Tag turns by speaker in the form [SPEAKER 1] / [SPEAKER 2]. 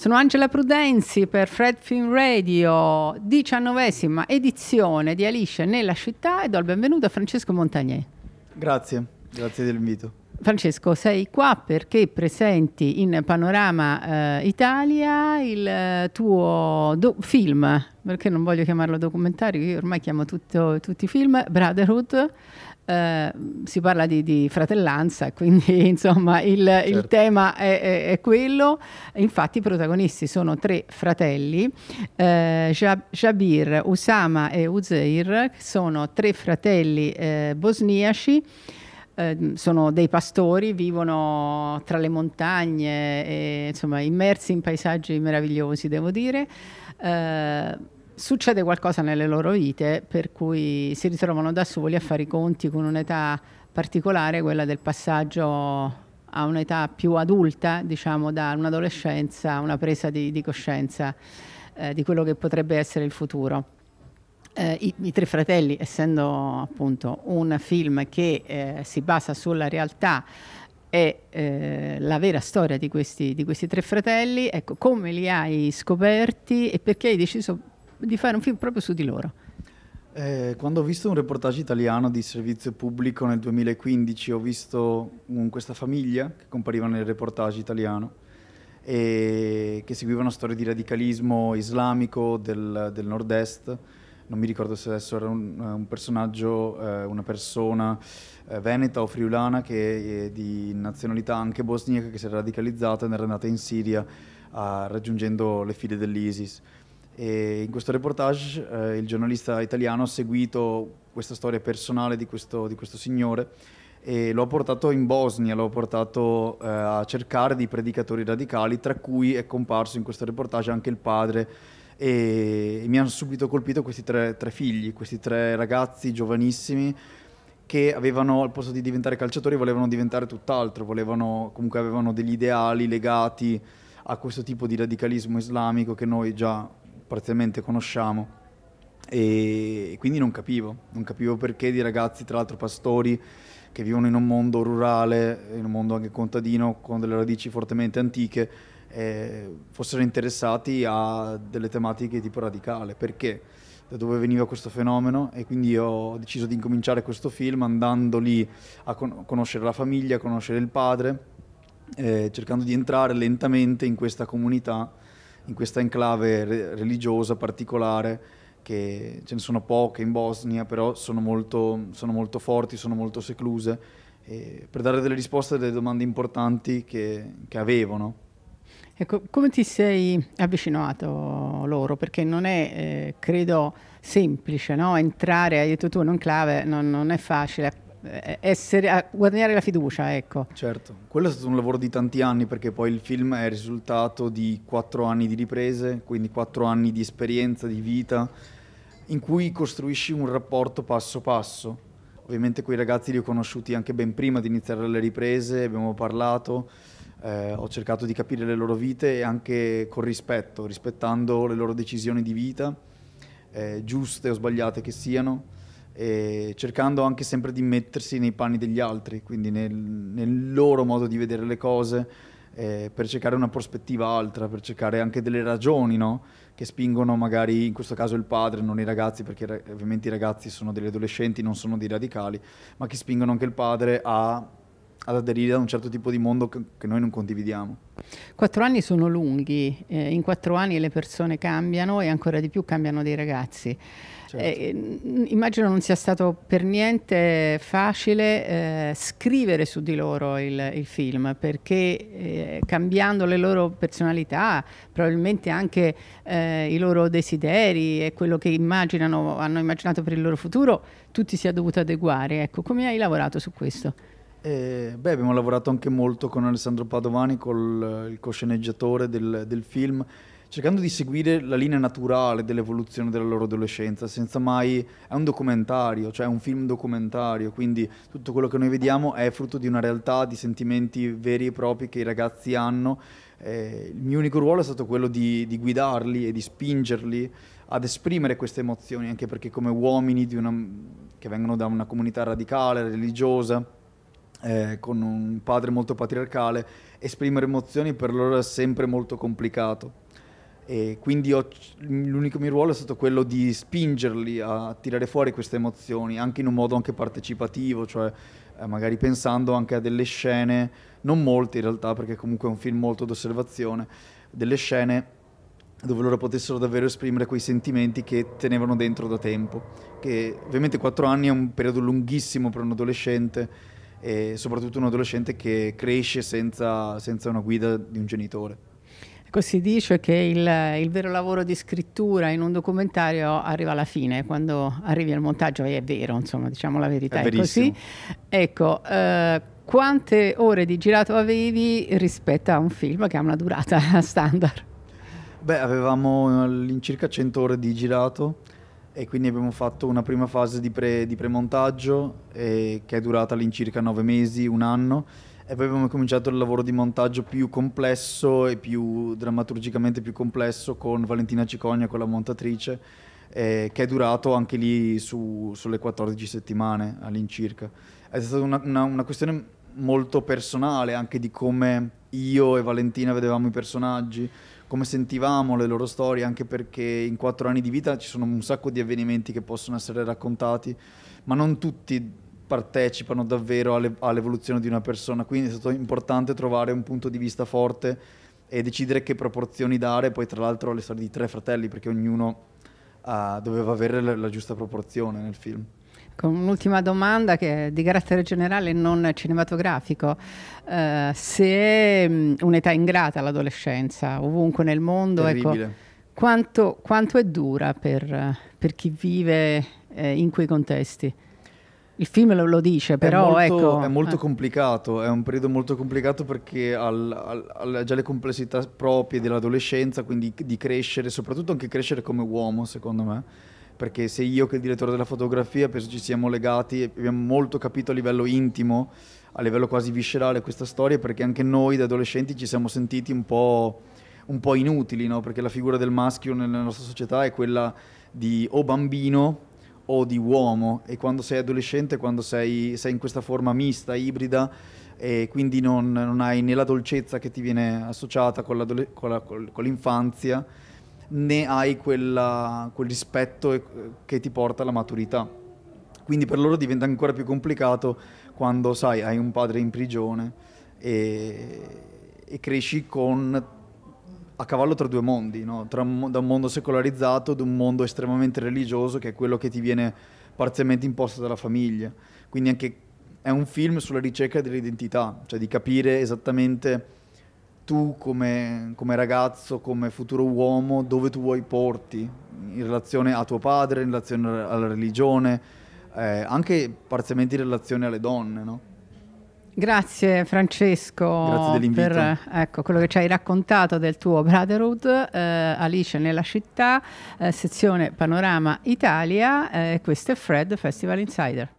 [SPEAKER 1] Sono Angela Prudenzi per Fred Film Radio, diciannovesima edizione
[SPEAKER 2] di Alice nella città e do il benvenuto a Francesco Montagnier.
[SPEAKER 1] Grazie, grazie dell'invito.
[SPEAKER 2] Francesco, sei qua perché presenti in Panorama eh, Italia il eh, tuo film, perché non voglio chiamarlo documentario, io ormai chiamo tutto, tutti i film, Brotherhood, Ehm, si parla di, di, fratellanza, quindi insomma il, certo. il tema è, è, è, quello. Infatti i protagonisti sono tre fratelli, eh, Jabir, Usama e Uzeir, sono tre fratelli eh, bosniaci. Ehm, sono dei pastori, vivono tra le montagne, e, insomma, immersi in paesaggi meravigliosi, devo dire. Ehm, succede qualcosa nelle loro vite per cui si ritrovano da soli a fare i conti con un'età particolare, quella del passaggio a un'età più adulta, diciamo da un'adolescenza a una presa di, di coscienza eh, di quello che potrebbe essere il futuro. Eh, i, i, tre fratelli, essendo appunto un film che eh, si basa sulla realtà e eh, la vera storia di questi, di questi, tre fratelli, ecco, come li hai scoperti e perché hai deciso di fare un film proprio su di loro.
[SPEAKER 1] Eh, quando ho visto un reportage italiano di servizio pubblico nel 2015, ho visto un, mm, questa famiglia che compariva nel reportage italiano e che seguiva una storia di radicalismo islamico del, del nord-est. Non mi ricordo se adesso era un, un personaggio, eh, una persona eh, veneta o friulana che è eh, di nazionalità anche bosniaca che si era radicalizzata ed era andata in Siria eh, raggiungendo le file dell'ISIS. E in questo reportage eh, il giornalista italiano ha seguito questa storia personale di questo, di questo signore e l'ho portato in Bosnia, l'ho portato eh, a cercare di predicatori radicali, tra cui è comparso in questo reportage anche il padre e, e mi hanno subito colpito questi tre, tre figli, questi tre ragazzi giovanissimi che avevano al posto di diventare calciatori volevano diventare tutt'altro, volevano, comunque avevano degli ideali legati a questo tipo di radicalismo islamico che noi già parzialmente conosciamo e quindi non capivo, non capivo perché di ragazzi, tra l'altro pastori, che vivono in un mondo rurale, in un mondo anche contadino, con delle radici fortemente antiche, eh, fossero interessati a delle tematiche tipo radicale, perché da dove veniva questo fenomeno e quindi ho deciso di incominciare questo film andando lì a con- conoscere la famiglia, a conoscere il padre, eh, cercando di entrare lentamente in questa comunità in questa enclave re- religiosa particolare che ce ne sono poche in Bosnia, però sono molto, sono molto forti, sono molto secluse, per dare delle risposte a delle domande importanti che, che avevano.
[SPEAKER 2] Ecco, come ti sei avvicinato loro? Perché non è, eh, credo, semplice no? entrare, hai detto tu, in un clave non, non è facile eh, essere, a guadagnare la fiducia, ecco. Certo,
[SPEAKER 1] quello è stato un lavoro di tanti anni perché poi il film è il risultato di quattro anni di riprese, quindi quattro anni di esperienza, di vita, in cui costruisci un rapporto passo passo. Ovviamente quei ragazzi li ho conosciuti anche ben prima di iniziare le riprese, abbiamo parlato, eh, ho cercato di capire le loro vite e anche con rispetto, rispettando le loro decisioni di vita, eh, giuste o sbagliate che siano e cercando anche sempre di mettersi nei panni degli altri, quindi nel, nel loro modo di vedere le cose, eh, per cercare una prospettiva altra, per cercare anche delle ragioni no? che spingono magari in questo caso il padre, non i ragazzi, perché ovviamente i ragazzi sono degli adolescenti, non sono dei radicali, ma che spingono anche il padre a ad aderire a un certo tipo di mondo che, che noi non condividiamo.
[SPEAKER 2] Quattro anni sono lunghi, eh, in quattro anni le persone cambiano e ancora di più cambiano dei ragazzi. Certo. Eh, immagino non sia stato per niente facile eh, scrivere su di loro il, il film, perché eh, cambiando le loro personalità, probabilmente anche eh, i loro desideri e quello che immaginano, hanno immaginato per il loro futuro, tutti si è dovuto adeguare. Ecco, come hai lavorato su questo?
[SPEAKER 1] Eh, beh, abbiamo lavorato anche molto con Alessandro Padovani, col, il cosceneggiatore del, del film, cercando di seguire la linea naturale dell'evoluzione della loro adolescenza, senza mai... è un documentario, cioè è un film documentario, quindi tutto quello che noi vediamo è frutto di una realtà, di sentimenti veri e propri che i ragazzi hanno. Eh, il mio unico ruolo è stato quello di, di guidarli e di spingerli ad esprimere queste emozioni, anche perché come uomini una, che vengono da una comunità radicale, religiosa, eh, con un padre molto patriarcale, esprimere emozioni per loro è sempre molto complicato. E quindi ho, l'unico mio ruolo è stato quello di spingerli a tirare fuori queste emozioni, anche in un modo anche partecipativo, cioè eh, magari pensando anche a delle scene, non molte in realtà, perché comunque è un film molto d'osservazione, delle scene dove loro potessero davvero esprimere quei sentimenti che tenevano dentro da tempo, che ovviamente quattro anni è un periodo lunghissimo per un adolescente e soprattutto un adolescente che cresce senza, senza una guida di un genitore. Ecco, si
[SPEAKER 2] dice che il, il, vero lavoro di scrittura in un documentario arriva alla fine, quando arrivi al montaggio, e è vero, insomma, diciamo la verità, è, è così. Ecco, eh, quante ore di girato avevi rispetto a un film che ha una durata standard?
[SPEAKER 1] Beh, avevamo all'incirca 100 ore di girato e quindi abbiamo fatto una prima fase di, pre, di premontaggio eh, che è durata all'incirca nove mesi, un anno e poi abbiamo cominciato il lavoro di montaggio più complesso e più drammaturgicamente più complesso con Valentina Cicogna, con la montatrice, eh, che è durato anche lì su, sulle 14 settimane all'incirca. È stata una, una, una questione molto personale anche di come io e Valentina vedevamo i personaggi, come sentivamo le loro storie, anche perché in quattro anni di vita ci sono un sacco di avvenimenti che possono essere raccontati, ma non tutti partecipano davvero alle, all'evoluzione di una persona, quindi è stato importante trovare un punto di vista forte e decidere che proporzioni dare, poi tra l'altro le storie di tre fratelli, perché ognuno uh, doveva avere la, la giusta proporzione nel film.
[SPEAKER 2] Con ecco, un'ultima domanda che è di carattere generale non cinematografico. Uh, se un'età ingrata l'adolescenza, ovunque nel mondo, ecco, quanto, quanto, è dura per, per chi vive eh, in quei contesti? Il film lo, lo dice, però è molto, ecco, è molto eh.
[SPEAKER 1] complicato, è un periodo molto complicato perché ha già le complessità proprie dell'adolescenza, quindi di crescere, soprattutto anche crescere come uomo, secondo me perché se io che il direttore della fotografia penso ci siamo legati e abbiamo molto capito a livello intimo, a livello quasi viscerale questa storia, perché anche noi da adolescenti ci siamo sentiti un po', un po inutili, no? perché la figura del maschio nella nostra società è quella di o bambino o di uomo e quando sei adolescente, quando sei, sei in questa forma mista, ibrida, e quindi non, non, hai né la dolcezza che ti viene associata con, con, la, con l'infanzia né hai quella, quel rispetto eh, che ti porta alla maturità. Quindi per loro diventa ancora più complicato quando, sai, hai un padre in prigione e, e cresci con a cavallo tra due mondi, no? tra da un mondo secolarizzato ad un mondo estremamente religioso che è quello che ti viene parzialmente imposto dalla famiglia. Quindi anche è un film sulla ricerca dell'identità, cioè di capire esattamente tu come, come, ragazzo, come futuro uomo, dove tu vuoi porti in relazione a tuo padre, in relazione alla religione, eh, anche parzialmente in relazione alle donne, no?
[SPEAKER 2] Grazie Francesco Grazie per eh, ecco, quello che ci hai raccontato del tuo Brotherhood, eh, Alice nella città, eh, sezione Panorama Italia, eh,
[SPEAKER 1] questo è Fred Festival Insider.